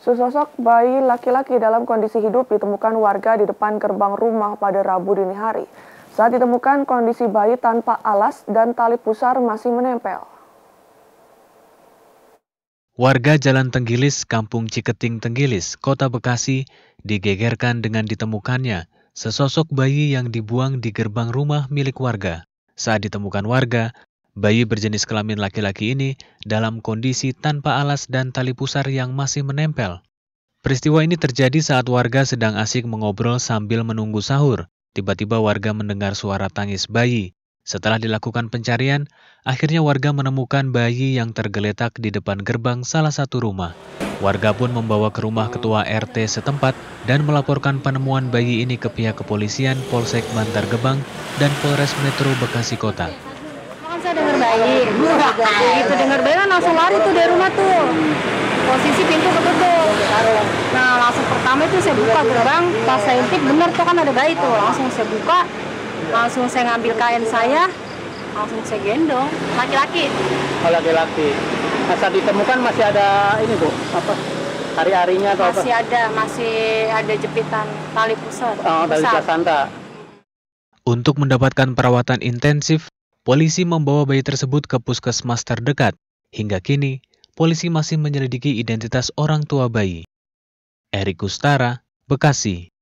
Sesosok bayi laki-laki dalam kondisi hidup ditemukan warga di depan gerbang rumah pada Rabu dini hari. Saat ditemukan, kondisi bayi tanpa alas dan tali pusar masih menempel. Warga Jalan Tenggilis, Kampung Ciketing Tenggilis, Kota Bekasi, digegerkan dengan ditemukannya sesosok bayi yang dibuang di gerbang rumah milik warga. Saat ditemukan warga, Bayi berjenis kelamin laki-laki ini dalam kondisi tanpa alas dan tali pusar yang masih menempel. Peristiwa ini terjadi saat warga sedang asik mengobrol sambil menunggu sahur. Tiba-tiba warga mendengar suara tangis bayi. Setelah dilakukan pencarian, akhirnya warga menemukan bayi yang tergeletak di depan gerbang salah satu rumah. Warga pun membawa ke rumah ketua RT setempat dan melaporkan penemuan bayi ini ke pihak kepolisian Polsek Bantar Gebang dan Polres Metro Bekasi Kota. Kan saya dengar baik begitu dengar kan langsung lari tuh dari rumah tuh posisi pintu ketutup nah langsung pertama itu saya buka gerbang pas saya intip benar tuh kan ada bayi tuh langsung saya buka langsung saya ngambil kain saya langsung saya gendong laki-laki oh laki-laki nah, saat ditemukan masih ada ini bu apa hari-harinya atau masih apa? ada masih ada jepitan tali pusat oh, tali pusat. Untuk mendapatkan perawatan intensif, Polisi membawa bayi tersebut ke puskesmas terdekat. Hingga kini, polisi masih menyelidiki identitas orang tua bayi. Erik Kustara, Bekasi.